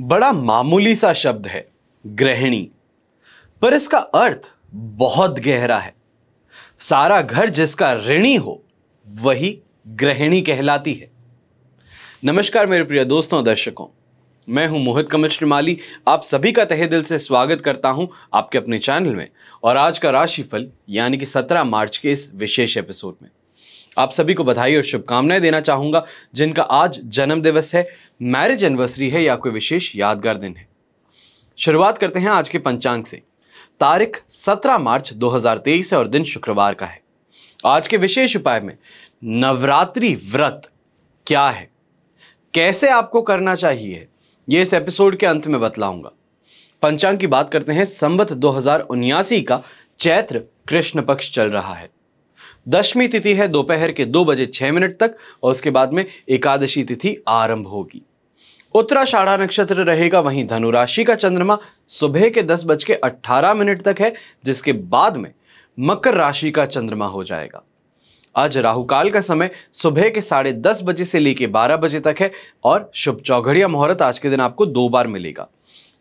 बड़ा मामूली सा शब्द है गृहिणी पर इसका अर्थ बहुत गहरा है सारा घर जिसका ऋणी हो वही गृहिणी कहलाती है नमस्कार मेरे प्रिय दोस्तों दर्शकों मैं हूं मोहित कमल श्रीमाली आप सभी का तहे दिल से स्वागत करता हूं आपके अपने चैनल में और आज का राशिफल यानी कि 17 मार्च के इस विशेष एपिसोड में आप सभी को बधाई और शुभकामनाएं देना चाहूंगा जिनका आज जन्म दिवस है मैरिज एनिवर्सरी है या कोई विशेष यादगार दिन है शुरुआत करते हैं आज के पंचांग से तारीख 17 मार्च 2023 है और दिन शुक्रवार का है आज के विशेष उपाय में नवरात्रि व्रत क्या है कैसे आपको करना चाहिए यह इस एपिसोड के अंत में बतलाऊंगा पंचांग की बात करते हैं संबत दो का चैत्र कृष्ण पक्ष चल रहा है दशमी तिथि है दोपहर के दो बजे छह मिनट तक और उसके बाद में एकादशी तिथि आरंभ होगी उत्तराषाढ़ा नक्षत्र रहेगा वहीं धनुराशि का चंद्रमा सुबह के दस बज के अट्ठारह मिनट तक है जिसके बाद में मकर राशि का चंद्रमा हो जाएगा आज राहुकाल का समय सुबह के साढ़े दस बजे से लेके बारह बजे तक है और शुभ चौघड़िया मुहूर्त आज के दिन आपको दो बार मिलेगा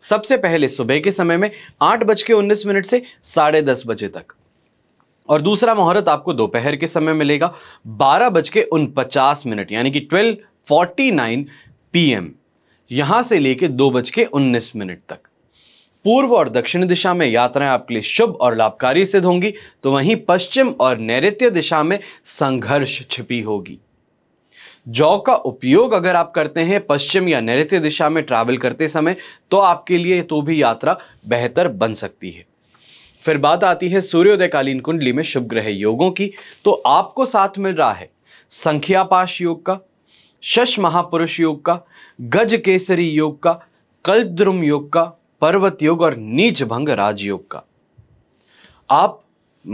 सबसे पहले सुबह के समय में आठ बज के उन्नीस मिनट से साढ़े दस बजे तक और दूसरा मुहूर्त आपको दोपहर के समय मिलेगा बारह बज के उन पचास मिनट यानी कि twelve forty nine P M यहाँ से लेकर दो बज के उन्नीस मिनट तक पूर्व और दक्षिण दिशा में यात्राएं आपके लिए शुभ और लाभकारी सिद्ध होंगी तो वहीं पश्चिम और नैत्य दिशा में संघर्ष छिपी होगी जौ का उपयोग अगर आप करते हैं पश्चिम या नैत्य दिशा में ट्रैवल करते समय तो आपके लिए तो भी यात्रा बेहतर बन सकती है फिर बात आती है सूर्योदयकालीन कुंडली में शुभ ग्रह योगों की तो आपको साथ मिल रहा है संख्यापाश योग का शश महापुरुष योग का गज केसरी योग का कलद्रुम योग का पर्वत योग और नीच भंग राजयोग का आप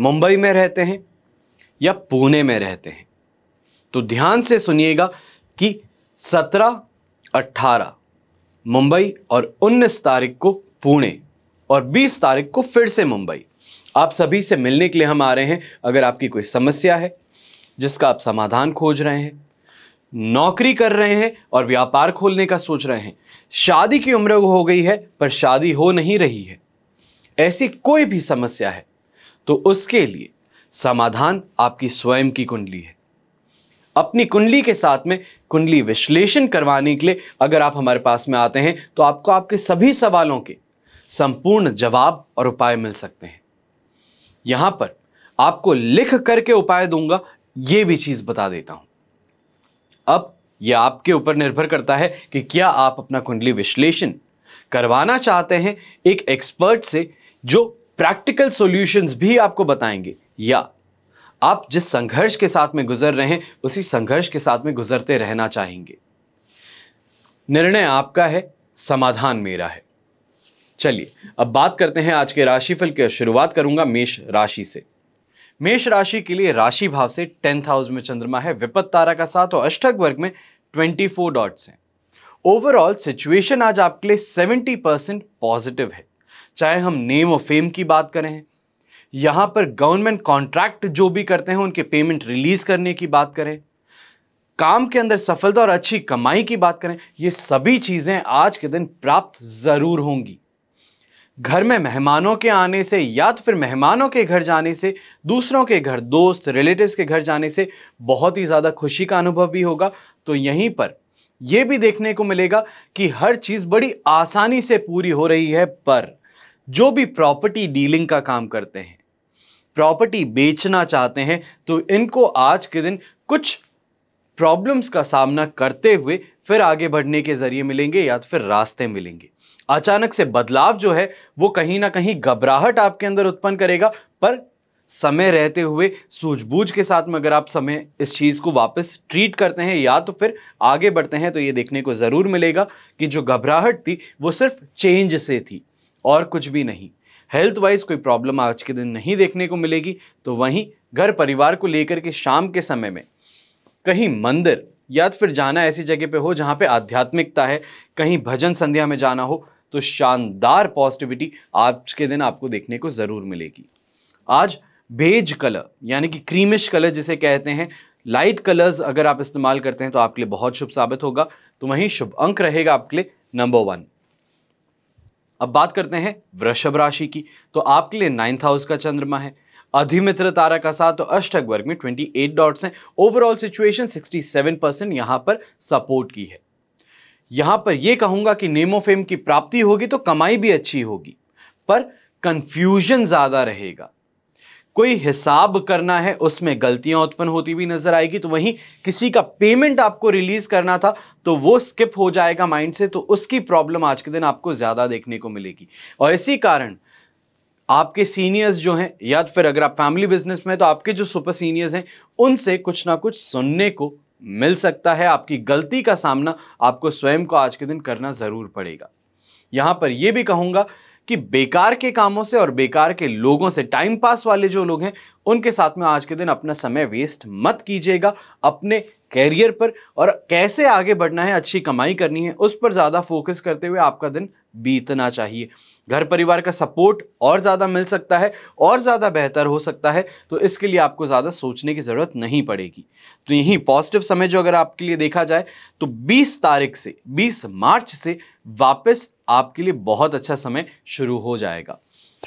मुंबई में रहते हैं या पुणे में रहते हैं तो ध्यान से सुनिएगा कि 17, 18 मुंबई और 19 तारीख को पुणे और 20 तारीख को फिर से मुंबई आप सभी से मिलने के लिए हम आ रहे हैं अगर आपकी कोई समस्या है जिसका आप समाधान खोज रहे हैं नौकरी कर रहे हैं और व्यापार खोलने का सोच रहे हैं शादी की उम्र हो गई है पर शादी हो नहीं रही है ऐसी कोई भी समस्या है तो उसके लिए समाधान आपकी स्वयं की कुंडली है अपनी कुंडली के साथ में कुंडली विश्लेषण करवाने के लिए अगर आप हमारे पास में आते हैं तो आपको आपके सभी सवालों के संपूर्ण जवाब और उपाय मिल सकते हैं यहां पर आपको लिख करके उपाय दूंगा यह भी चीज बता देता हूं अब यह आपके ऊपर निर्भर करता है कि क्या आप अपना कुंडली विश्लेषण करवाना चाहते हैं एक एक्सपर्ट से जो प्रैक्टिकल सॉल्यूशंस भी आपको बताएंगे या आप जिस संघर्ष के साथ में गुजर रहे हैं उसी संघर्ष के साथ में गुजरते रहना चाहेंगे निर्णय आपका है समाधान मेरा है चलिए अब बात करते हैं आज के राशिफल की शुरुआत करूंगा मेष राशि से मेष राशि के लिए राशि भाव से टेंथ हाउस में चंद्रमा है विपत तारा का साथ और अष्टक वर्ग में ट्वेंटी फोर डॉट्स हैं ओवरऑल सिचुएशन आज आपके लिए सेवेंटी परसेंट पॉजिटिव है चाहे हम नेम और फेम की बात करें यहाँ पर गवर्नमेंट कॉन्ट्रैक्ट जो भी करते हैं उनके पेमेंट रिलीज करने की बात करें काम के अंदर सफलता और अच्छी कमाई की बात करें ये सभी चीज़ें आज के दिन प्राप्त ज़रूर होंगी घर में मेहमानों के आने से या तो फिर मेहमानों के घर जाने से दूसरों के घर दोस्त रिलेटिव्स के घर जाने से बहुत ही ज़्यादा खुशी का अनुभव भी होगा तो यहीं पर यह भी देखने को मिलेगा कि हर चीज़ बड़ी आसानी से पूरी हो रही है पर जो भी प्रॉपर्टी डीलिंग का काम करते हैं प्रॉपर्टी बेचना चाहते हैं तो इनको आज के दिन कुछ प्रॉब्लम्स का सामना करते हुए फिर आगे बढ़ने के ज़रिए मिलेंगे या तो फिर रास्ते मिलेंगे अचानक से बदलाव जो है वो कहीं ना कहीं घबराहट आपके अंदर उत्पन्न करेगा पर समय रहते हुए सूझबूझ के साथ में अगर आप समय इस चीज़ को वापस ट्रीट करते हैं या तो फिर आगे बढ़ते हैं तो ये देखने को ज़रूर मिलेगा कि जो घबराहट थी वो सिर्फ चेंज से थी और कुछ भी नहीं हेल्थ वाइज कोई प्रॉब्लम आज के दिन नहीं देखने को मिलेगी तो वहीं घर परिवार को लेकर के शाम के समय में कहीं मंदिर या तो फिर जाना ऐसी जगह पे हो जहाँ पे आध्यात्मिकता है कहीं भजन संध्या में जाना हो तो शानदार पॉजिटिविटी आज के दिन आपको देखने को ज़रूर मिलेगी आज भेज कलर यानी कि क्रीमिश कलर जिसे कहते हैं लाइट कलर्स अगर आप इस्तेमाल करते हैं तो आपके लिए बहुत शुभ साबित होगा तो वहीं शुभ अंक रहेगा आपके लिए नंबर वन अब बात करते हैं वृषभ राशि की तो आपके लिए नाइन्थ हाउस का चंद्रमा है अधिमित्र तारा का साथ तो अष्टक वर्ग में 28 डॉट्स हैं ओवरऑल सिचुएशन 67 परसेंट यहाँ पर सपोर्ट की है यहां पर यह कहूंगा कि नेम ऑफ फेम की प्राप्ति होगी तो कमाई भी अच्छी होगी पर कंफ्यूजन ज़्यादा रहेगा कोई हिसाब करना है उसमें गलतियां उत्पन्न होती हुई नजर आएगी तो वहीं किसी का पेमेंट आपको रिलीज करना था तो वो स्किप हो जाएगा माइंड से तो उसकी प्रॉब्लम आज के दिन आपको ज़्यादा देखने को मिलेगी और इसी कारण आपके सीनियर्स जो हैं या फिर अगर आप फैमिली बिजनेस में तो आपके जो सुपर सीनियर्स हैं उनसे कुछ ना कुछ सुनने को मिल सकता है आपकी गलती का सामना आपको स्वयं को आज के दिन करना ज़रूर पड़ेगा यहाँ पर यह भी कहूँगा कि बेकार के कामों से और बेकार के लोगों से टाइम पास वाले जो लोग हैं उनके साथ में आज के दिन अपना समय वेस्ट मत कीजिएगा अपने कैरियर पर और कैसे आगे बढ़ना है अच्छी कमाई करनी है उस पर ज़्यादा फोकस करते हुए आपका दिन बीतना चाहिए घर परिवार का सपोर्ट और ज़्यादा मिल सकता है और ज़्यादा बेहतर हो सकता है तो इसके लिए आपको ज़्यादा सोचने की ज़रूरत नहीं पड़ेगी तो यहीं पॉजिटिव समय जो अगर आपके लिए देखा जाए तो 20 तारीख से 20 मार्च से वापस आपके लिए बहुत अच्छा समय शुरू हो जाएगा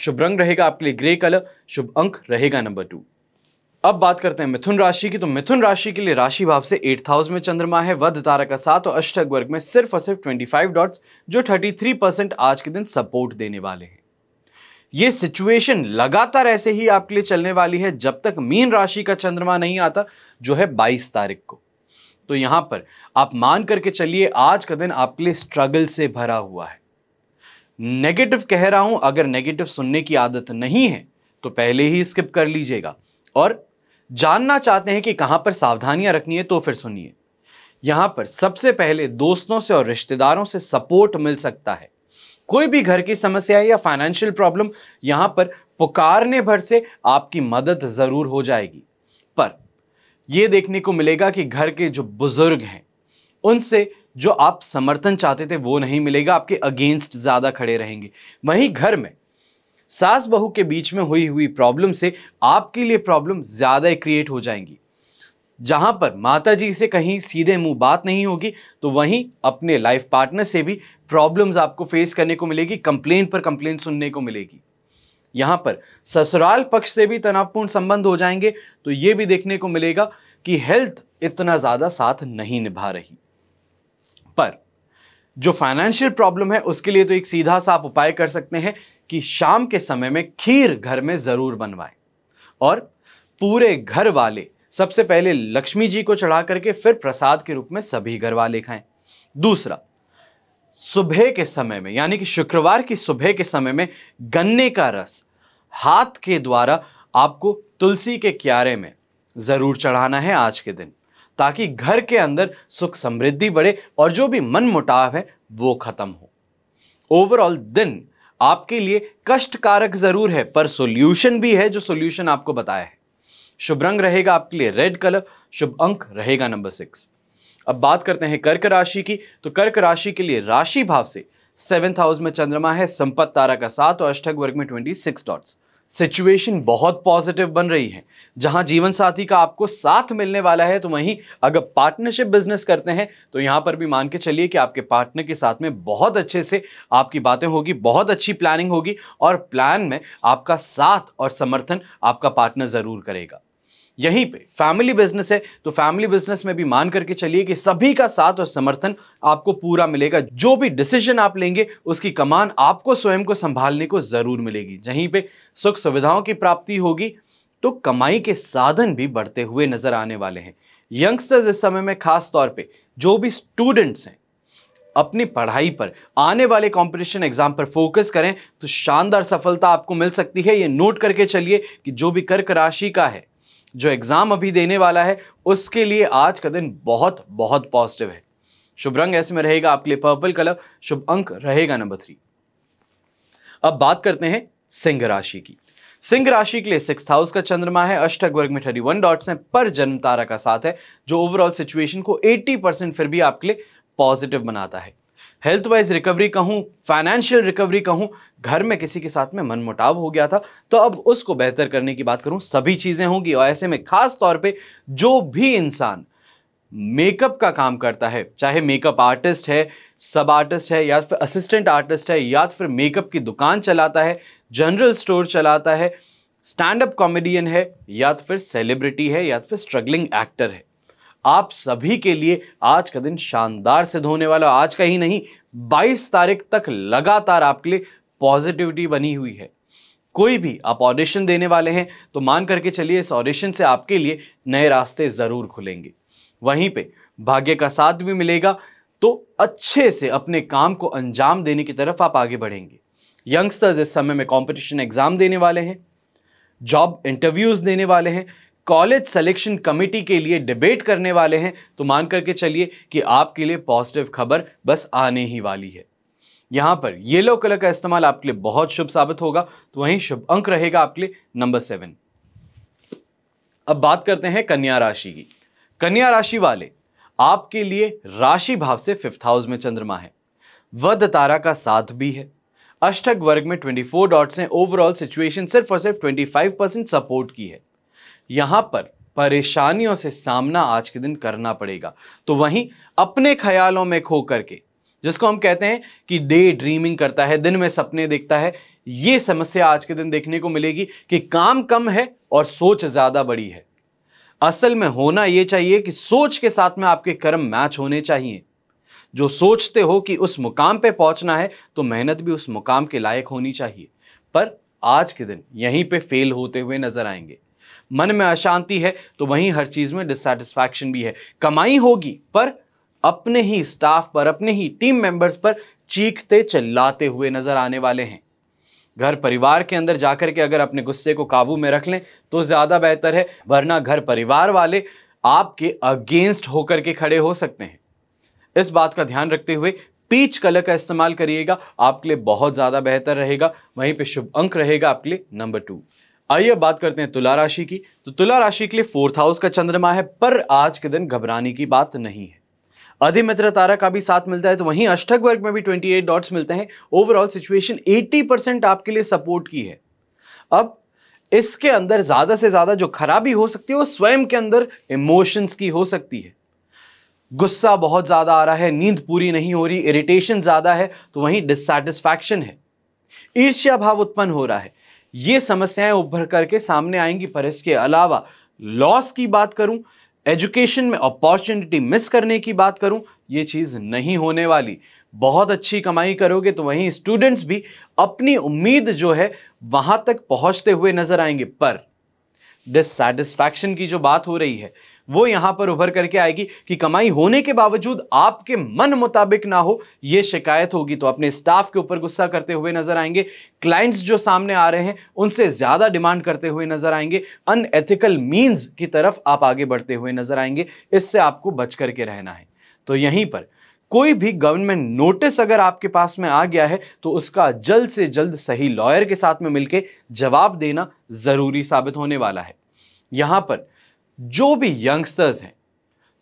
शुभ रंग रहेगा आपके लिए ग्रे कलर शुभ अंक रहेगा नंबर टू अब बात करते हैं मिथुन राशि की तो मिथुन राशि के लिए राशि भाव से एट्थ हाउस में चंद्रमा है वध तारा का साथ और अष्टक वर्ग में सिर्फ और सिर्फ फाइव डॉट्स जो थ्री परसेंट आज के दिन सपोर्ट देने वाले हैं ये सिचुएशन लगातार ऐसे ही आपके लिए चलने वाली है जब तक मीन राशि का चंद्रमा नहीं आता जो है बाईस तारीख को तो यहां पर आप मान करके चलिए आज का दिन आपके लिए स्ट्रगल से भरा हुआ है नेगेटिव कह रहा हूं अगर नेगेटिव सुनने की आदत नहीं है तो पहले ही स्किप कर लीजिएगा और जानना चाहते हैं कि कहां पर सावधानियां रखनी है तो फिर सुनिए यहां पर सबसे पहले दोस्तों से और रिश्तेदारों से सपोर्ट मिल सकता है कोई भी घर की समस्या या फाइनेंशियल प्रॉब्लम यहां पर पुकारने भर से आपकी मदद जरूर हो जाएगी पर यह देखने को मिलेगा कि घर के जो बुजुर्ग हैं उनसे जो आप समर्थन चाहते थे वो नहीं मिलेगा आपके अगेंस्ट ज़्यादा खड़े रहेंगे वहीं घर में सास बहू के बीच में हुई हुई प्रॉब्लम से आपके लिए प्रॉब्लम ज़्यादा क्रिएट हो जाएंगी जहां पर माता जी से कहीं सीधे मुंह बात नहीं होगी तो वहीं अपने लाइफ पार्टनर से भी प्रॉब्लम्स आपको फेस करने को मिलेगी कंप्लेन पर कंप्लेन सुनने को मिलेगी यहां पर ससुराल पक्ष से भी तनावपूर्ण संबंध हो जाएंगे तो ये भी देखने को मिलेगा कि हेल्थ इतना ज़्यादा साथ नहीं निभा रही पर जो फाइनेंशियल प्रॉब्लम है उसके लिए तो एक सीधा सा आप उपाय कर सकते हैं कि शाम के समय में खीर घर में ज़रूर बनवाएं और पूरे घर वाले सबसे पहले लक्ष्मी जी को चढ़ा करके फिर प्रसाद के रूप में सभी घर वाले खाएं दूसरा सुबह के समय में यानी कि शुक्रवार की सुबह के समय में गन्ने का रस हाथ के द्वारा आपको तुलसी के क्यारे में ज़रूर चढ़ाना है आज के दिन ताकि घर के अंदर सुख समृद्धि बढ़े और जो भी मन मुटाव है वो खत्म हो ओवरऑल दिन आपके लिए कष्ट कारक जरूर है पर सॉल्यूशन भी है जो सॉल्यूशन आपको बताया है शुभ रंग रहेगा आपके लिए रेड कलर शुभ अंक रहेगा नंबर सिक्स अब बात करते हैं कर्क राशि की तो कर्क राशि के लिए राशि भाव से सेवेंथ हाउस में चंद्रमा है संपत तारा का सात और अष्टक वर्ग में ट्वेंटी सिक्स डॉट्स सिचुएशन बहुत पॉजिटिव बन रही है जहां जीवन साथी का आपको साथ मिलने वाला है तो वहीं अगर पार्टनरशिप बिजनेस करते हैं तो यहां पर भी मान के चलिए कि आपके पार्टनर के साथ में बहुत अच्छे से आपकी बातें होगी बहुत अच्छी प्लानिंग होगी और प्लान में आपका साथ और समर्थन आपका पार्टनर ज़रूर करेगा यहीं पे फैमिली बिजनेस है तो फैमिली बिजनेस में भी मान करके चलिए कि सभी का साथ और समर्थन आपको पूरा मिलेगा जो भी डिसीजन आप लेंगे उसकी कमान आपको स्वयं को संभालने को ज़रूर मिलेगी यहीं पे सुख सुविधाओं की प्राप्ति होगी तो कमाई के साधन भी बढ़ते हुए नज़र आने वाले हैं यंगस्टर्स इस समय में खास तौर पे जो भी स्टूडेंट्स हैं अपनी पढ़ाई पर आने वाले कंपटीशन एग्जाम पर फोकस करें तो शानदार सफलता आपको मिल सकती है ये नोट करके चलिए कि जो भी कर्क राशि का है जो एग्ज़ाम अभी देने वाला है उसके लिए आज का दिन बहुत बहुत पॉजिटिव है शुभ रंग ऐसे में रहेगा आपके लिए पर्पल कलर शुभ अंक रहेगा नंबर थ्री अब बात करते हैं सिंह राशि की सिंह राशि के लिए सिक्स हाउस का चंद्रमा है अष्टक वर्ग में थर्टी वन डॉट्स हैं पर जन्म तारा का साथ है जो ओवरऑल सिचुएशन को 80 परसेंट फिर भी आपके लिए पॉजिटिव बनाता है हेल्थ वाइज रिकवरी कहूँ फाइनेंशियल रिकवरी कहूँ घर में किसी के साथ में मनमुटाव हो गया था तो अब उसको बेहतर करने की बात करूँ सभी चीज़ें होंगी और ऐसे में ख़ास तौर पर जो भी इंसान मेकअप का काम करता है चाहे मेकअप आर्टिस्ट है सब आर्टिस्ट है या फिर असिस्टेंट आर्टिस्ट है या फिर मेकअप की दुकान चलाता है जनरल स्टोर चलाता है स्टैंड अप कॉमेडियन है या तो फिर सेलिब्रिटी है या तो फिर स्ट्रगलिंग एक्टर है आप सभी के लिए आज का दिन शानदार सिद्ध होने वाला आज का ही नहीं 22 तारीख तक लगातार आपके लिए पॉजिटिविटी बनी हुई है कोई भी आप ऑडिशन देने वाले हैं तो मान करके चलिए इस ऑडिशन से आपके लिए नए रास्ते ज़रूर खुलेंगे वहीं पे भाग्य का साथ भी मिलेगा तो अच्छे से अपने काम को अंजाम देने की तरफ आप आगे बढ़ेंगे यंगस्टर्स इस समय में कंपटीशन एग्ज़ाम देने वाले हैं जॉब इंटरव्यूज़ देने वाले हैं कॉलेज सिलेक्शन कमेटी के लिए डिबेट करने वाले हैं तो मान करके चलिए कि आपके लिए पॉजिटिव खबर बस आने ही वाली है यहां पर येलो कलर का इस्तेमाल आपके लिए बहुत शुभ साबित होगा तो वहीं शुभ अंक रहेगा आपके लिए नंबर सेवन अब बात करते हैं कन्या राशि की कन्या राशि वाले आपके लिए राशि भाव से फिफ्थ हाउस में चंद्रमा है वध तारा का साथ भी है अष्टक वर्ग में 24 डॉट्स हैं ओवरऑल सिचुएशन सिर्फ और सिर्फ 25 परसेंट सपोर्ट की है यहाँ पर परेशानियों से सामना आज के दिन करना पड़ेगा तो वहीं अपने ख्यालों में खो करके जिसको हम कहते हैं कि डे ड्रीमिंग करता है दिन में सपने देखता है ये समस्या आज के दिन देखने को मिलेगी कि काम कम है और सोच ज़्यादा बड़ी है असल में होना ये चाहिए कि सोच के साथ में आपके कर्म मैच होने चाहिए जो सोचते हो कि उस मुकाम पे पहुंचना है तो मेहनत भी उस मुकाम के लायक होनी चाहिए पर आज के दिन यहीं पे फेल होते हुए नजर आएंगे मन में अशांति है तो वहीं हर चीज़ में डिससेटिस्फैक्शन भी है कमाई होगी पर अपने ही स्टाफ पर अपने ही टीम मेंबर्स पर चीखते चिल्लाते हुए नजर आने वाले हैं घर परिवार के अंदर जाकर के अगर अपने गुस्से को काबू में रख लें तो ज़्यादा बेहतर है वरना घर परिवार वाले आपके अगेंस्ट होकर के खड़े हो सकते हैं इस बात का ध्यान रखते हुए पीच कलर का इस्तेमाल करिएगा आपके लिए बहुत ज़्यादा बेहतर रहेगा वहीं पे शुभ अंक रहेगा आपके लिए नंबर टू आइए बात करते हैं तुला राशि की तो तुला राशि के लिए फोर्थ हाउस का चंद्रमा है पर आज के दिन घबराने की बात नहीं है अधिमित्र तारा का भी साथ मिलता है तो वहीं अष्टक वर्ग में भी 28 डॉट्स मिलते हैं ओवरऑल सिचुएशन 80 परसेंट आपके लिए सपोर्ट की है अब इसके अंदर ज़्यादा से ज़्यादा जो खराबी हो सकती है वो स्वयं के अंदर इमोशंस की हो सकती है गुस्सा बहुत ज़्यादा आ रहा है नींद पूरी नहीं हो रही इरिटेशन ज़्यादा है तो वहीं डिससेटिस्फैक्शन है ईर्ष्या भाव उत्पन्न हो रहा है ये समस्याएं उभर करके सामने आएंगी पर इसके अलावा लॉस की बात करूं एजुकेशन में अपॉर्चुनिटी मिस करने की बात करूं ये चीज़ नहीं होने वाली बहुत अच्छी कमाई करोगे तो वहीं स्टूडेंट्स भी अपनी उम्मीद जो है वहां तक पहुंचते हुए नजर आएंगे पर डिससेटिस्फैक्शन की जो बात हो रही है वो यहां पर उभर करके आएगी कि कमाई होने के बावजूद आपके मन मुताबिक ना हो ये शिकायत होगी तो अपने स्टाफ के ऊपर गुस्सा करते हुए नजर आएंगे क्लाइंट्स जो सामने आ रहे हैं उनसे ज़्यादा डिमांड करते हुए नजर आएंगे अनएथिकल मीन्स की तरफ आप आगे बढ़ते हुए नजर आएंगे इससे आपको बच करके रहना है तो यहीं पर कोई भी गवर्नमेंट नोटिस अगर आपके पास में आ गया है तो उसका जल्द से जल्द सही लॉयर के साथ में मिलकर जवाब देना ज़रूरी साबित होने वाला है यहां पर जो भी यंगस्टर्स हैं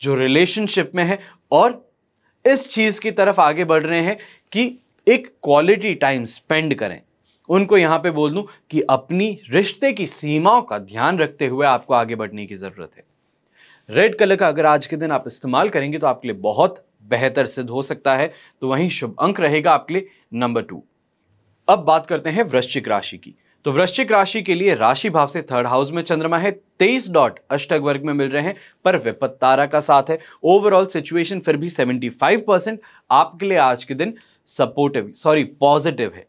जो रिलेशनशिप में है और इस चीज़ की तरफ आगे बढ़ रहे हैं कि एक क्वालिटी टाइम स्पेंड करें उनको यहां पे बोल दूं कि अपनी रिश्ते की सीमाओं का ध्यान रखते हुए आपको आगे बढ़ने की ज़रूरत है रेड कलर का अगर आज के दिन आप इस्तेमाल करेंगे तो आपके लिए बहुत बेहतर सिद्ध हो सकता है तो वहीं शुभ अंक रहेगा आपके लिए नंबर टू अब बात करते हैं वृश्चिक राशि की तो वृश्चिक राशि के लिए राशि भाव से थर्ड हाउस में चंद्रमा है तेईस डॉट अष्टक वर्ग में मिल रहे हैं पर विपत तारा का साथ है ओवरऑल सिचुएशन फिर भी 75 परसेंट आपके लिए आज के दिन सपोर्टिव सॉरी पॉजिटिव है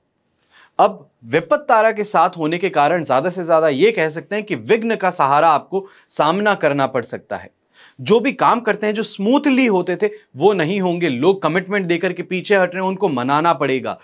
अब विपत तारा के साथ होने के कारण ज्यादा से ज्यादा ये कह सकते हैं कि विघ्न का सहारा आपको सामना करना पड़ सकता है जो भी काम करते हैं जो स्मूथली होते थे वो नहीं होंगे लोग कमिटमेंट देकर के पीछे हट रहे हैं उनको मनाना पड़ेगा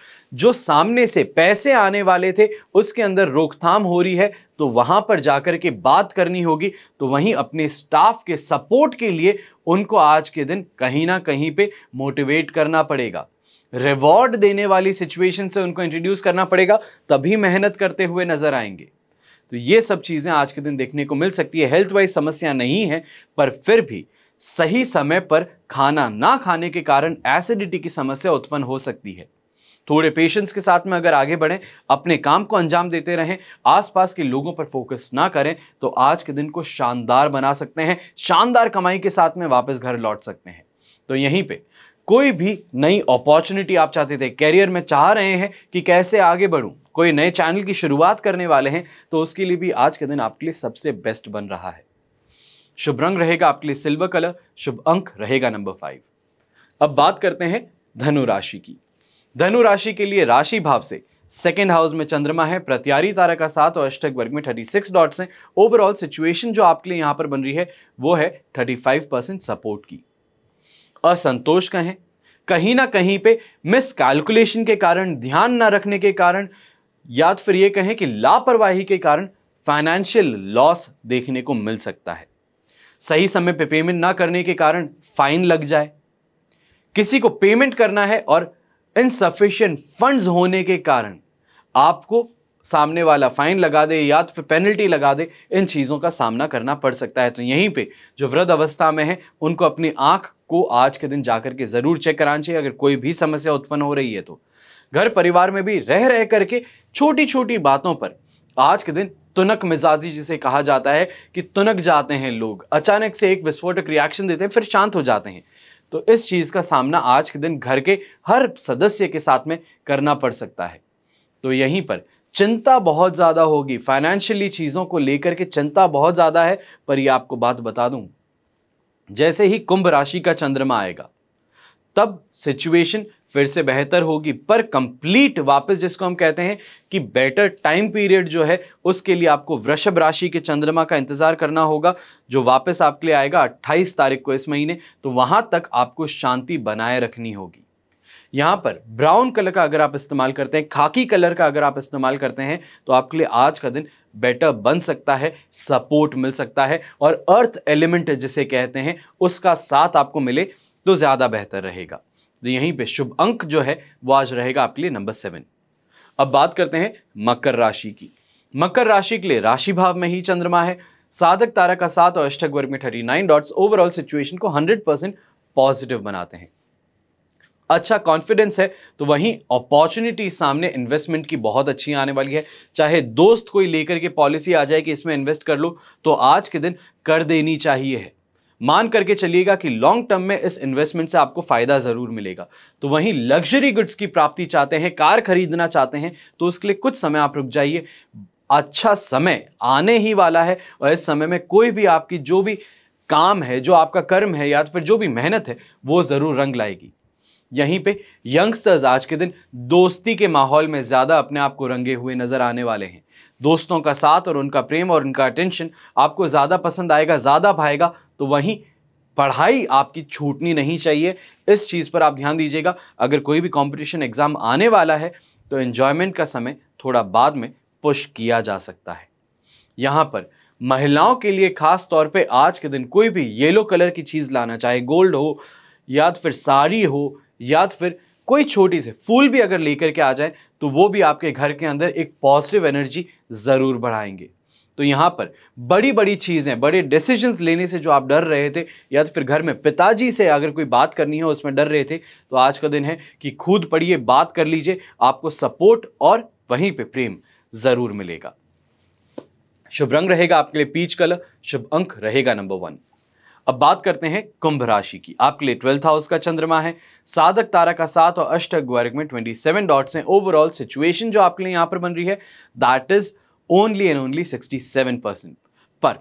जो सामने से पैसे आने वाले थे उसके अंदर रोकथाम हो रही है तो वहां पर जाकर के बात करनी होगी तो वहीं अपने स्टाफ के सपोर्ट के लिए उनको आज के दिन कहीं ना कहीं पे मोटिवेट करना पड़ेगा रिवॉर्ड देने वाली सिचुएशन से उनको इंट्रोड्यूस करना पड़ेगा तभी मेहनत करते हुए नजर आएंगे तो ये सब चीज़ें आज के दिन देखने को मिल सकती है हेल्थ वाइज समस्या नहीं है पर फिर भी सही समय पर खाना ना खाने के कारण एसिडिटी की समस्या उत्पन्न हो सकती है थोड़े पेशेंस के साथ में अगर आगे बढ़ें अपने काम को अंजाम देते रहें आसपास के लोगों पर फोकस ना करें तो आज के दिन को शानदार बना सकते हैं शानदार कमाई के साथ में वापस घर लौट सकते हैं तो यहीं पे कोई भी नई अपॉर्चुनिटी आप चाहते थे कैरियर में चाह रहे हैं कि कैसे आगे बढ़ूं कोई नए चैनल की शुरुआत करने वाले हैं तो उसके लिए भी आज के दिन आपके लिए सबसे बेस्ट बन रहा है शुभ रंग रहेगा आपके लिए सिल्वर कलर शुभ अंक रहेगा नंबर फाइव अब बात करते हैं धनु राशि की धनु राशि के लिए राशि भाव से सेकेंड हाउस में चंद्रमा है प्रत्यारी तारा का साथ और अष्टक वर्ग में थर्टी सिक्स डॉट्स हैं ओवरऑल सिचुएशन जो आपके लिए यहां पर बन रही है वो है थर्टी फाइव परसेंट सपोर्ट की असंतोष कहें कहीं ना कहीं पे कैलकुलेशन के कारण ध्यान ना रखने के कारण या तो फिर ये कहें कि लापरवाही के कारण फाइनेंशियल लॉस देखने को मिल सकता है सही समय पे पेमेंट ना करने के कारण फाइन लग जाए किसी को पेमेंट करना है और इनसफिशियंट फंड्स होने के कारण आपको सामने वाला फाइन लगा दे या तो फिर पेनल्टी लगा दे इन चीज़ों का सामना करना पड़ सकता है तो यहीं पे जो वृद्ध अवस्था में है उनको अपनी आंख को आज के दिन जाकर के ज़रूर चेक कराना चाहिए अगर कोई भी समस्या उत्पन्न हो रही है तो घर परिवार में भी रह रह करके छोटी छोटी बातों पर आज के दिन तुनक मिजाजी जिसे कहा जाता है कि तुनक जाते हैं लोग अचानक से एक विस्फोटक रिएक्शन देते हैं फिर शांत हो जाते हैं तो इस चीज़ का सामना आज के दिन घर के हर सदस्य के साथ में करना पड़ सकता है तो यहीं पर चिंता बहुत ज़्यादा होगी फाइनेंशियली चीज़ों को लेकर के चिंता बहुत ज़्यादा है पर ये आपको बात बता दूँ जैसे ही कुंभ राशि का चंद्रमा आएगा तब सिचुएशन फिर से बेहतर होगी पर कंप्लीट वापस जिसको हम कहते हैं कि बेटर टाइम पीरियड जो है उसके लिए आपको वृषभ राशि के चंद्रमा का इंतजार करना होगा जो वापस आपके लिए आएगा 28 तारीख को इस महीने तो वहां तक आपको शांति बनाए रखनी होगी यहां पर ब्राउन कलर का अगर आप इस्तेमाल करते हैं खाकी कलर का अगर आप इस्तेमाल करते हैं तो आपके लिए आज का दिन बेटर बन सकता है सपोर्ट मिल सकता है और अर्थ एलिमेंट जिसे कहते हैं उसका साथ आपको मिले तो ज़्यादा बेहतर रहेगा तो यहीं पे शुभ अंक जो है वो आज रहेगा आपके लिए नंबर सेवन अब बात करते हैं मकर राशि की मकर राशि के लिए राशि भाव में ही चंद्रमा है साधक तारा का सात और अष्टक वर्ग में thirty nine dots overall situation को हंड्रेड परसेंट पॉजिटिव बनाते हैं अच्छा कॉन्फिडेंस है तो वहीं अपॉर्चुनिटी सामने इन्वेस्टमेंट की बहुत अच्छी आने वाली है चाहे दोस्त कोई लेकर के पॉलिसी आ जाए कि इसमें इन्वेस्ट कर लो तो आज के दिन कर देनी चाहिए है मान करके चलिएगा कि लॉन्ग टर्म में इस इन्वेस्टमेंट से आपको फ़ायदा ज़रूर मिलेगा तो वहीं लग्जरी गुड्स की प्राप्ति चाहते हैं कार खरीदना चाहते हैं तो उसके लिए कुछ समय आप रुक जाइए अच्छा समय आने ही वाला है और इस समय में कोई भी आपकी जो भी काम है जो आपका कर्म है या तो फिर जो भी मेहनत है वो ज़रूर रंग लाएगी यहीं पे यंगस्टर्स आज के दिन दोस्ती के माहौल में ज़्यादा अपने आप को रंगे हुए नज़र आने वाले हैं दोस्तों का साथ और उनका प्रेम और उनका अटेंशन आपको ज़्यादा पसंद आएगा ज़्यादा भाएगा तो वहीं पढ़ाई आपकी छूटनी नहीं चाहिए इस चीज़ पर आप ध्यान दीजिएगा अगर कोई भी कॉम्पिटिशन एग्ज़ाम आने वाला है तो इन्जॉयमेंट का समय थोड़ा बाद में पुश किया जा सकता है यहाँ पर महिलाओं के लिए खास तौर पे आज के दिन कोई भी येलो कलर की चीज़ लाना चाहे गोल्ड हो या तो फिर साड़ी हो या तो फिर कोई छोटी से फूल भी अगर लेकर के आ जाए तो वो भी आपके घर के अंदर एक पॉजिटिव एनर्जी ज़रूर बढ़ाएंगे तो यहां पर बड़ी बड़ी चीज़ें बड़े डिसीजन लेने से जो आप डर रहे थे या तो फिर घर में पिताजी से अगर कोई बात करनी है उसमें डर रहे थे तो आज का दिन है कि खुद पढ़िए बात कर लीजिए आपको सपोर्ट और वहीं पर प्रेम ज़रूर मिलेगा शुभ रंग रहेगा आपके लिए पीच कलर शुभ अंक रहेगा नंबर वन अब बात करते हैं कुंभ राशि की आपके लिए ट्वेल्थ हाउस का चंद्रमा है साधक तारा का साथ और अष्टक वर्ग में ट्वेंटी सेवन डॉट्स हैं ओवरऑल सिचुएशन जो आपके लिए यहां पर बन रही है that is only and only sixty seven percent पर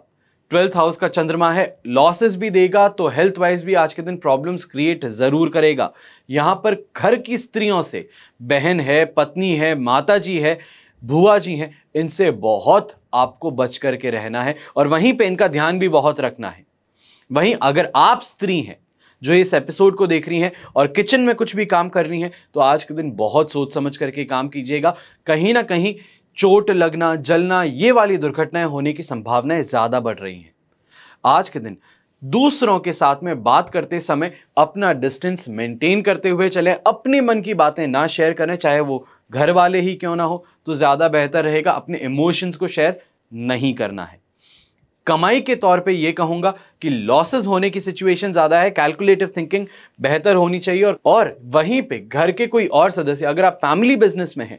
ट्वेल्थ हाउस का चंद्रमा है लॉसेस भी देगा तो हेल्थ वाइज भी आज के दिन प्रॉब्लम्स क्रिएट ज़रूर करेगा यहाँ पर घर की स्त्रियों से बहन है पत्नी है माता जी है भुआ जी हैं इनसे बहुत आपको बच करके रहना है और वहीं पे इनका ध्यान भी बहुत रखना है वहीं अगर आप स्त्री हैं जो इस एपिसोड को देख रही हैं और किचन में कुछ भी काम कर रही हैं तो आज के दिन बहुत सोच समझ करके काम कीजिएगा कहीं ना कहीं चोट लगना जलना ये वाली दुर्घटनाएं होने की संभावनाएं ज़्यादा बढ़ रही हैं आज के दिन दूसरों के साथ में बात करते समय अपना डिस्टेंस मेंटेन करते हुए चले अपने मन की बातें ना शेयर करें चाहे वो घर वाले ही क्यों ना हो तो ज़्यादा बेहतर रहेगा अपने इमोशंस को शेयर नहीं करना है कमाई के तौर पे ये कहूँगा कि लॉसेस होने की सिचुएशन ज़्यादा है कैलकुलेटिव थिंकिंग बेहतर होनी चाहिए और, और वहीं पे घर के कोई और सदस्य अगर आप फैमिली बिजनेस में हैं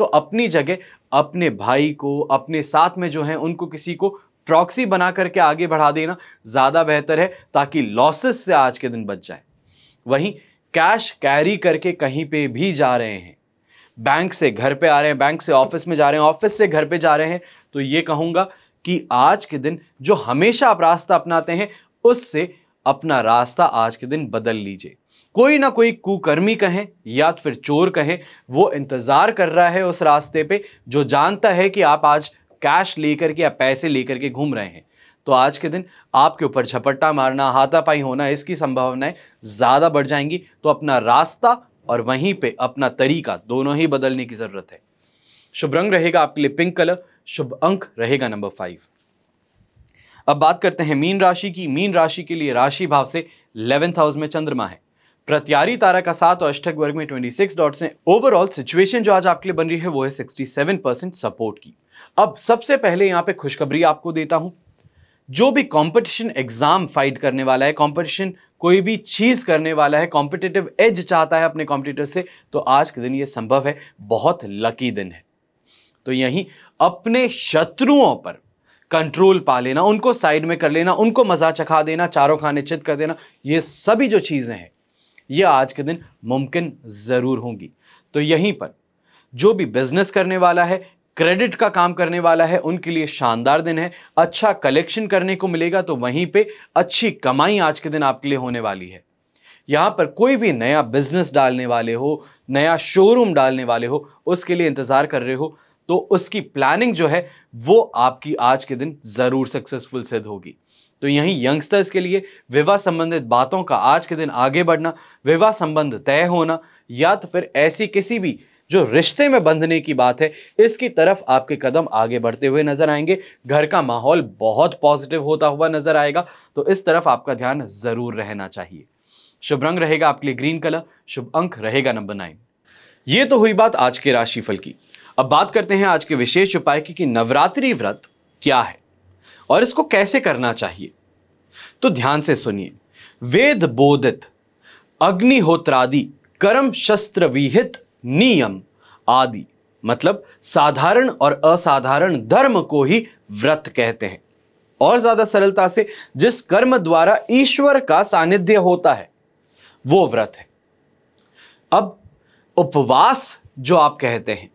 तो अपनी जगह अपने भाई को अपने साथ में जो है उनको किसी को प्रॉक्सी बना करके आगे बढ़ा देना ज़्यादा बेहतर है ताकि लॉसेस से आज के दिन बच जाए वहीं कैश कैरी करके कहीं पे भी जा रहे हैं बैंक से घर पे आ रहे हैं बैंक से ऑफिस में जा रहे हैं ऑफिस से घर पे जा रहे हैं तो ये कहूँगा कि आज के दिन जो हमेशा आप रास्ता अपनाते हैं उससे अपना रास्ता आज के दिन बदल लीजिए कोई ना कोई कुकर्मी कहें या फिर चोर कहें वो इंतज़ार कर रहा है उस रास्ते पे जो जानता है कि आप आज कैश लेकर के या पैसे लेकर के घूम रहे हैं तो आज के दिन आपके ऊपर झपट्टा मारना हाथापाई होना इसकी संभावनाएं ज़्यादा बढ़ जाएंगी तो अपना रास्ता और वहीं पे अपना तरीका दोनों ही बदलने की ज़रूरत है शुभ रंग रहेगा आपके लिए पिंक कलर शुभ अंक रहेगा नंबर फाइव अब बात करते हैं मीन राशि की मीन राशि के लिए राशि भाव से इलेवेंथ हाउस में चंद्रमा है प्रत्यारी तारा का साथ और अष्टक वर्ग में 26 डॉट्स हैं ओवरऑल सिचुएशन जो आज आपके लिए बन रही है वो है 67 परसेंट सपोर्ट की अब सबसे पहले यहाँ पे खुशखबरी आपको देता हूँ जो भी कंपटीशन एग्जाम फाइट करने वाला है कंपटीशन कोई भी चीज़ करने वाला है कॉम्पिटेटिव एज चाहता है अपने कॉम्पिटिटर से तो आज के दिन ये संभव है बहुत लकी दिन है तो यहीं अपने शत्रुओं पर कंट्रोल पा लेना उनको साइड में कर लेना उनको मजा चखा देना चारों खाने चित कर देना ये सभी जो चीज़ें हैं ये आज के दिन मुमकिन ज़रूर होंगी तो यहीं पर जो भी बिजनेस करने वाला है क्रेडिट का काम करने वाला है उनके लिए शानदार दिन है अच्छा कलेक्शन करने को मिलेगा तो वहीं पे अच्छी कमाई आज के दिन आपके लिए होने वाली है यहाँ पर कोई भी नया बिजनेस डालने वाले हो नया शोरूम डालने वाले हो उसके लिए इंतज़ार कर रहे हो तो उसकी प्लानिंग जो है वो आपकी आज के दिन ज़रूर सक्सेसफुल सिद्ध होगी तो यहीं यंगस्टर्स के लिए विवाह संबंधित बातों का आज के दिन आगे बढ़ना विवाह संबंध तय होना या तो फिर ऐसी किसी भी जो रिश्ते में बंधने की बात है इसकी तरफ आपके कदम आगे बढ़ते हुए नजर आएंगे घर का माहौल बहुत पॉजिटिव होता हुआ नजर आएगा तो इस तरफ आपका ध्यान जरूर रहना चाहिए शुभ रंग रहेगा आपके लिए ग्रीन कलर शुभ अंक रहेगा नंबर नाइन ये तो हुई बात आज के राशिफल की अब बात करते हैं आज के विशेष उपाय की कि नवरात्रि व्रत क्या है और इसको कैसे करना चाहिए तो ध्यान से सुनिए वेद बोधित अग्निहोत्रादि कर्म शस्त्र विहित नियम आदि मतलब साधारण और असाधारण धर्म को ही व्रत कहते हैं और ज्यादा सरलता से जिस कर्म द्वारा ईश्वर का सानिध्य होता है वो व्रत है अब उपवास जो आप कहते हैं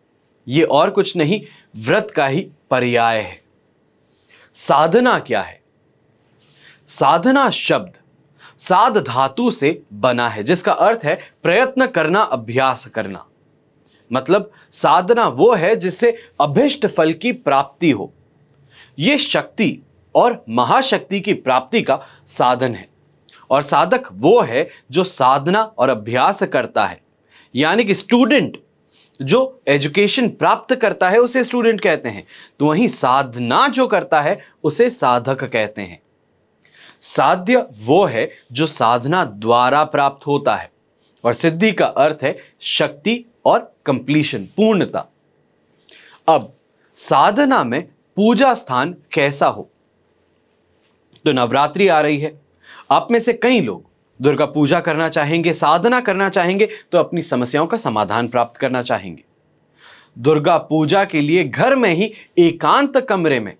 ये और कुछ नहीं व्रत का ही पर्याय है साधना क्या है साधना शब्द साध धातु से बना है जिसका अर्थ है प्रयत्न करना अभ्यास करना मतलब साधना वो है जिससे अभिष्ट फल की प्राप्ति हो ये शक्ति और महाशक्ति की प्राप्ति का साधन है और साधक वो है जो साधना और अभ्यास करता है यानी कि स्टूडेंट जो एजुकेशन प्राप्त करता है उसे स्टूडेंट कहते हैं तो वहीं साधना जो करता है उसे साधक कहते हैं साध्य वो है जो साधना द्वारा प्राप्त होता है और सिद्धि का अर्थ है शक्ति और कंप्लीशन पूर्णता अब साधना में पूजा स्थान कैसा हो तो नवरात्रि आ रही है आप में से कई लोग दुर्गा पूजा करना चाहेंगे साधना करना चाहेंगे तो अपनी समस्याओं का समाधान प्राप्त करना चाहेंगे दुर्गा पूजा के लिए घर में ही एकांत कमरे में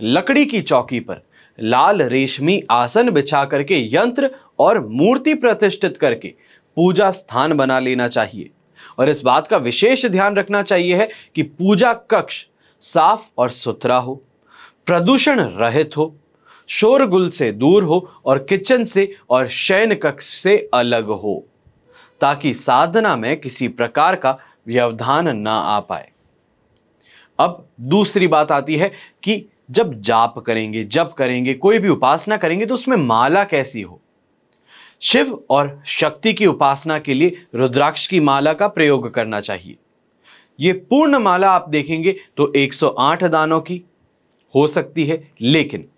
लकड़ी की चौकी पर लाल रेशमी आसन बिछा करके यंत्र और मूर्ति प्रतिष्ठित करके पूजा स्थान बना लेना चाहिए और इस बात का विशेष ध्यान रखना चाहिए है कि पूजा कक्ष साफ और सुथरा हो प्रदूषण रहित हो शोरगुल से दूर हो और किचन से और शयन कक्ष से अलग हो ताकि साधना में किसी प्रकार का व्यवधान ना आ पाए अब दूसरी बात आती है कि जब जाप करेंगे जप करेंगे कोई भी उपासना करेंगे तो उसमें माला कैसी हो शिव और शक्ति की उपासना के लिए रुद्राक्ष की माला का प्रयोग करना चाहिए ये पूर्ण माला आप देखेंगे तो 108 दानों की हो सकती है लेकिन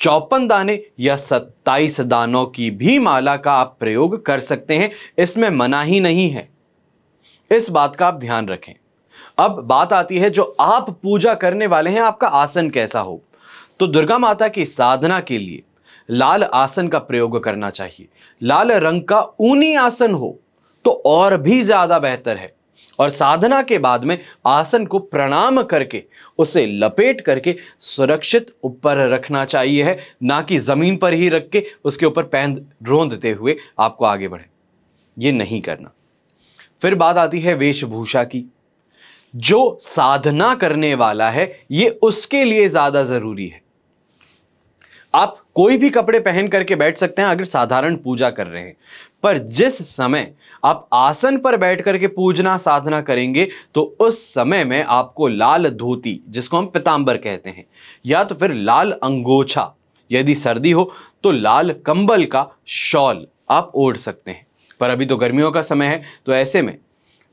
चौपन दाने या सत्ताईस दानों की भी माला का आप प्रयोग कर सकते हैं इसमें मना ही नहीं है इस बात का आप ध्यान रखें अब बात आती है जो आप पूजा करने वाले हैं आपका आसन कैसा हो तो दुर्गा माता की साधना के लिए लाल आसन का प्रयोग करना चाहिए लाल रंग का ऊनी आसन हो तो और भी ज़्यादा बेहतर है और साधना के बाद में आसन को प्रणाम करके उसे लपेट करके सुरक्षित ऊपर रखना चाहिए है ना कि ज़मीन पर ही रख के उसके ऊपर पैन रोंदते हुए आपको आगे बढ़े ये नहीं करना फिर बात आती है वेशभूषा की जो साधना करने वाला है ये उसके लिए ज़्यादा ज़रूरी है आप कोई भी कपड़े पहन करके बैठ सकते हैं अगर साधारण पूजा कर रहे हैं पर जिस समय आप आसन पर बैठ करके पूजना साधना करेंगे तो उस समय में आपको लाल धोती जिसको हम पिताम्बर कहते हैं या तो फिर लाल अंगोछा यदि सर्दी हो तो लाल कंबल का शॉल आप ओढ़ सकते हैं पर अभी तो गर्मियों का समय है तो ऐसे में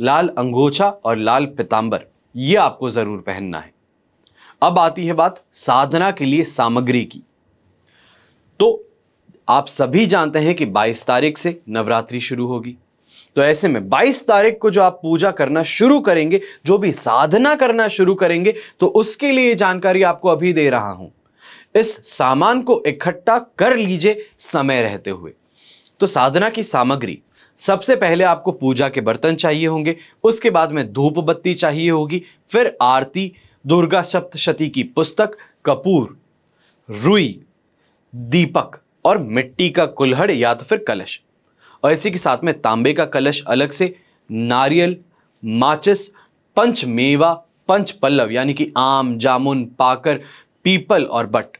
लाल अंगोछा और लाल पिताम्बर ये आपको ज़रूर पहनना है अब आती है बात साधना के लिए सामग्री की तो आप सभी जानते हैं कि 22 तारीख से नवरात्रि शुरू होगी तो ऐसे में 22 तारीख को जो आप पूजा करना शुरू करेंगे जो भी साधना करना शुरू करेंगे तो उसके लिए जानकारी आपको अभी दे रहा हूं इस सामान को इकट्ठा कर लीजिए समय रहते हुए तो साधना की सामग्री सबसे पहले आपको पूजा के बर्तन चाहिए होंगे उसके बाद में धूप बत्ती चाहिए होगी फिर आरती दुर्गा सप्तशती की पुस्तक कपूर रुई दीपक और मिट्टी का कुल्हड़ या तो फिर कलश और इसी के साथ में तांबे का कलश अलग से नारियल माचिस पंच मेवा पंच पल्लव यानी कि आम जामुन पाकर पीपल और बट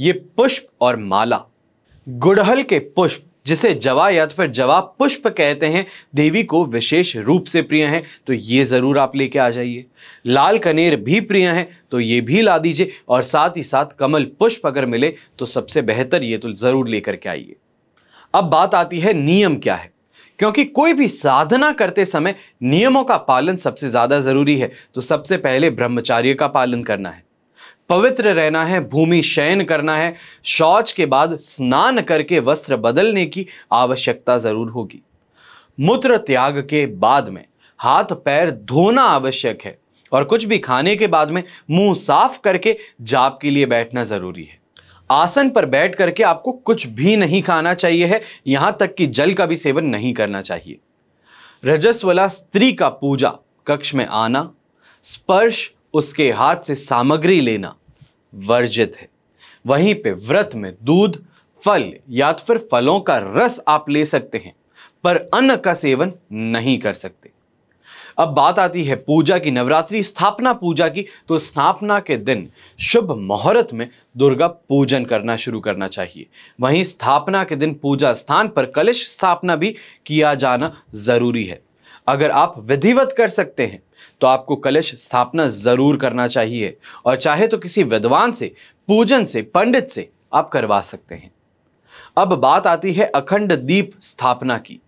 ये पुष्प और माला गुड़हल के पुष्प जिसे जवा या तो फिर जवा पुष्प कहते हैं देवी को विशेष रूप से प्रिय हैं तो ये ज़रूर आप लेके आ जाइए लाल कनेर भी प्रिय हैं तो ये भी ला दीजिए और साथ ही साथ कमल पुष्प अगर मिले तो सबसे बेहतर ये तो ज़रूर लेकर के आइए अब बात आती है नियम क्या है क्योंकि कोई भी साधना करते समय नियमों का पालन सबसे ज़्यादा ज़रूरी है तो सबसे पहले ब्रह्मचार्य का पालन करना है पवित्र रहना है भूमि शयन करना है शौच के बाद स्नान करके वस्त्र बदलने की आवश्यकता जरूर होगी मूत्र त्याग के बाद में हाथ पैर धोना आवश्यक है और कुछ भी खाने के बाद में मुंह साफ करके जाप के लिए बैठना जरूरी है आसन पर बैठ करके आपको कुछ भी नहीं खाना चाहिए है यहां तक कि जल का भी सेवन नहीं करना चाहिए रजस्वला स्त्री का पूजा कक्ष में आना स्पर्श उसके हाथ से सामग्री लेना वर्जित है वहीं पे व्रत में दूध फल या तो फिर फलों का रस आप ले सकते हैं पर अन्न का सेवन नहीं कर सकते अब बात आती है पूजा की नवरात्रि स्थापना पूजा की तो स्थापना के दिन शुभ मुहूर्त में दुर्गा पूजन करना शुरू करना चाहिए वहीं स्थापना के दिन पूजा स्थान पर कलश स्थापना भी किया जाना जरूरी है अगर आप विधिवत कर सकते हैं तो आपको कलश स्थापना जरूर करना चाहिए और चाहे तो किसी विद्वान से पूजन से पंडित से आप करवा सकते हैं अब बात आती है अखंड दीप स्थापना की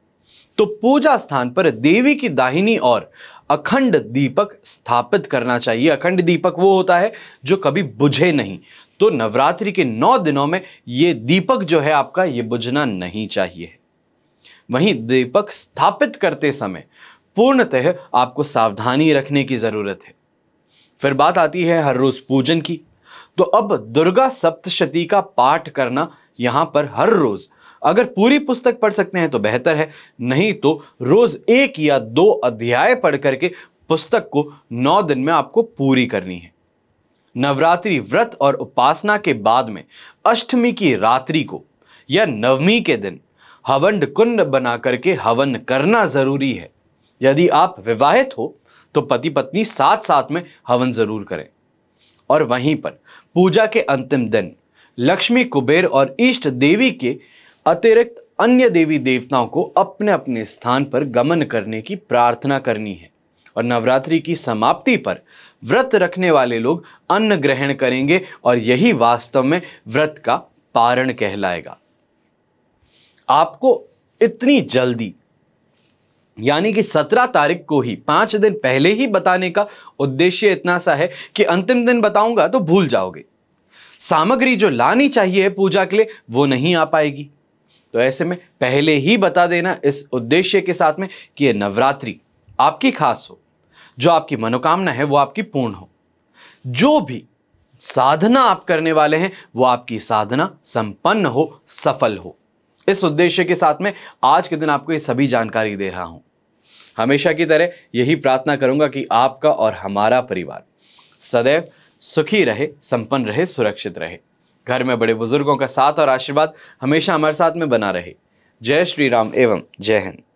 तो पूजा स्थान पर देवी की दाहिनी और अखंड दीपक स्थापित करना चाहिए अखंड दीपक वो होता है जो कभी बुझे नहीं तो नवरात्रि के नौ दिनों में ये दीपक जो है आपका ये बुझना नहीं चाहिए वहीं दीपक स्थापित करते समय पूर्णतः आपको सावधानी रखने की ज़रूरत है फिर बात आती है हर रोज़ पूजन की तो अब दुर्गा सप्तशती का पाठ करना यहां पर हर रोज़ अगर पूरी पुस्तक पढ़ सकते हैं तो बेहतर है नहीं तो रोज़ एक या दो अध्याय पढ़ करके पुस्तक को नौ दिन में आपको पूरी करनी है नवरात्रि व्रत और उपासना के बाद में अष्टमी की रात्रि को या नवमी के दिन हवन कुंड बना करके हवन करना ज़रूरी है यदि आप विवाहित हो तो पति पत्नी साथ साथ में हवन ज़रूर करें और वहीं पर पूजा के अंतिम दिन लक्ष्मी कुबेर और इष्ट देवी के अतिरिक्त अन्य देवी देवताओं को अपने अपने स्थान पर गमन करने की प्रार्थना करनी है और नवरात्रि की समाप्ति पर व्रत रखने वाले लोग अन्न ग्रहण करेंगे और यही वास्तव में व्रत का पारण कहलाएगा आपको इतनी जल्दी यानी कि 17 तारीख को ही पांच दिन पहले ही बताने का उद्देश्य इतना सा है कि अंतिम दिन बताऊंगा तो भूल जाओगे सामग्री जो लानी चाहिए पूजा के लिए वो नहीं आ पाएगी तो ऐसे में पहले ही बता देना इस उद्देश्य के साथ में कि ये नवरात्रि आपकी खास हो जो आपकी मनोकामना है वो आपकी पूर्ण हो जो भी साधना आप करने वाले हैं वो आपकी साधना संपन्न हो सफल हो इस उद्देश्य के साथ में आज के दिन आपको ये सभी जानकारी दे रहा हूं हमेशा की तरह यही प्रार्थना करूंगा कि आपका और हमारा परिवार सदैव सुखी रहे संपन्न रहे सुरक्षित रहे घर में बड़े बुजुर्गों का साथ और आशीर्वाद हमेशा हमारे साथ में बना रहे जय श्री राम एवं जय हिंद